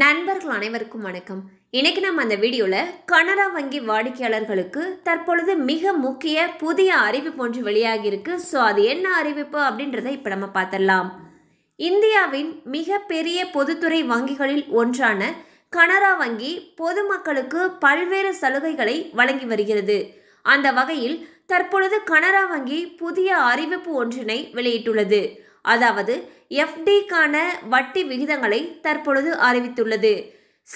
நண்பர்கள் அனைவருக்கும் வணக்கம் இன்றைக்கி நம்ம அந்த வீடியோவில் கனரா வங்கி வாடிக்கையாளர்களுக்கு தற்பொழுது மிக முக்கிய புதிய அறிவிப்பு ஒன்று வெளியாகியிருக்கு ஸோ அது என்ன அறிவிப்பு அப்படின்றத இப்போ நம்ம பார்த்துடலாம் இந்தியாவின் மிகப்பெரிய பொதுத்துறை வங்கிகளில் ஒன்றான கனரா வங்கி பொதுமக்களுக்கு பல்வேறு சலுகைகளை வழங்கி வருகிறது அந்த வகையில் தற்பொழுது கனரா வங்கி புதிய அறிவிப்பு ஒன்றினை வெளியிட்டுள்ளது அதாவது எஃப்டிக்கான வட்டி விகிதங்களை தற்பொழுது அறிவித்துள்ளது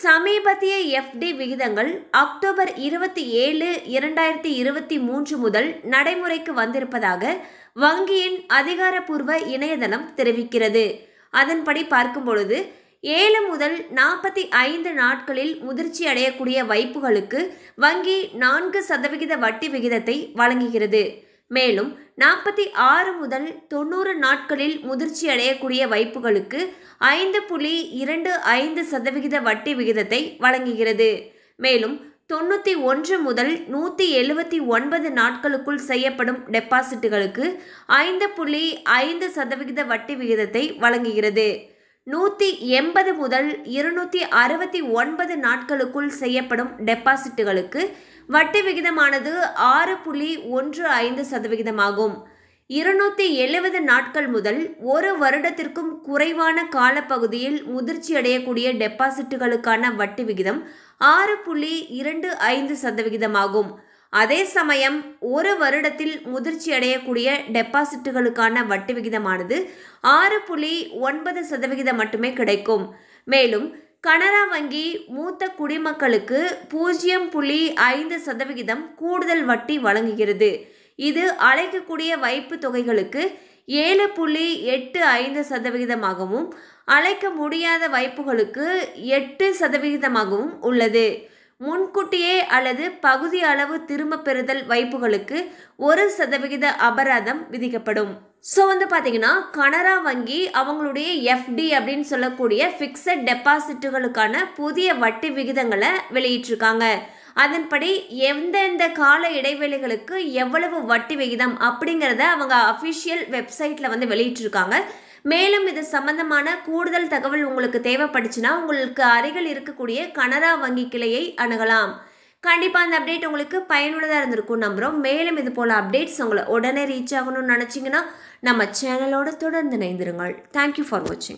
சமீபத்திய எஃப்டி விகிதங்கள் அக்டோபர் இருபத்தி ஏழு இரண்டாயிரத்தி இருபத்தி மூன்று முதல் நடைமுறைக்கு வந்திருப்பதாக வங்கியின் அதிகாரப்பூர்வ இணையதளம் தெரிவிக்கிறது அதன்படி பார்க்கும் பொழுது ஏழு முதல் நாற்பத்தி ஐந்து நாட்களில் முதிர்ச்சி அடையக்கூடிய வைப்புகளுக்கு வங்கி நான்கு சதவிகித வட்டி விகிதத்தை வழங்குகிறது மேலும் நாற்பத்தி ஆறு முதல் தொண்ணூறு நாட்களில் முதிர்ச்சி அடையக்கூடிய வைப்புகளுக்கு ஐந்து புள்ளி இரண்டு ஐந்து சதவிகித வட்டி விகிதத்தை வழங்குகிறது மேலும் தொண்ணூற்றி ஒன்று முதல் நூற்றி எழுபத்தி ஒன்பது நாட்களுக்குள் செய்யப்படும் டெபாசிட்டுகளுக்கு ஐந்து புள்ளி ஐந்து சதவிகித வட்டி விகிதத்தை வழங்குகிறது நூற்றி எண்பது முதல் இருநூற்றி அறுபத்தி ஒன்பது நாட்களுக்குள் செய்யப்படும் டெபாசிட்டுகளுக்கு வட்டி விகிதமானது ஆறு புள்ளி ஒன்று ஐந்து சதவிகிதமாகும் இருநூத்தி எழுபது நாட்கள் முதல் ஒரு வருடத்திற்கும் குறைவான காலப்பகுதியில் முதிர்ச்சியடையக்கூடிய டெபாசிட்டுகளுக்கான வட்டி விகிதம் ஆறு புள்ளி இரண்டு ஐந்து சதவிகிதமாகும் அதே சமயம் ஒரு வருடத்தில் முதிர்ச்சியடையக்கூடிய டெபாசிட்டுகளுக்கான வட்டி விகிதமானது ஆறு புள்ளி ஒன்பது சதவிகிதம் மட்டுமே கிடைக்கும் மேலும் கனரா வங்கி மூத்த குடிமக்களுக்கு பூஜ்ஜியம் புள்ளி ஐந்து சதவிகிதம் கூடுதல் வட்டி வழங்குகிறது இது அழைக்கக்கூடிய வைப்பு தொகைகளுக்கு ஏழு புள்ளி எட்டு ஐந்து சதவிகிதமாகவும் அழைக்க முடியாத வைப்புகளுக்கு எட்டு சதவிகிதமாகவும் உள்ளது முன்கூட்டியே அல்லது பகுதி அளவு திரும்ப பெறுதல் வைப்புகளுக்கு ஒரு சதவிகித அபராதம் விதிக்கப்படும் ஸோ வந்து பார்த்திங்கன்னா கனரா வங்கி அவங்களுடைய எஃப்டி அப்படின்னு சொல்லக்கூடிய ஃபிக்ஸட் டெபாசிட்டுகளுக்கான புதிய வட்டி விகிதங்களை வெளியிட்டிருக்காங்க அதன்படி எந்தெந்த கால இடைவெளிகளுக்கு எவ்வளவு வட்டி விகிதம் அப்படிங்கிறத அவங்க அஃபிஷியல் வெப்சைட்டில் வந்து வெளியிட்டிருக்காங்க மேலும் இது சம்பந்தமான கூடுதல் தகவல் உங்களுக்கு தேவைப்பட்டுச்சுன்னா உங்களுக்கு அருகில் இருக்கக்கூடிய கனரா வங்கி கிளையை அணுகலாம் கண்டிப்பாக அந்த அப்டேட் உங்களுக்கு பயனுள்ளதாக இருந்திருக்கும் நம்புகிறோம் மேலும் இது போல் அப்டேட்ஸ் உங்களை உடனே ரீச் ஆகணும்னு நினச்சிங்கன்னா நம்ம சேனலோட தொடர்ந்து இணைந்திருங்கள் தேங்க்யூ ஃபார் வாட்சிங்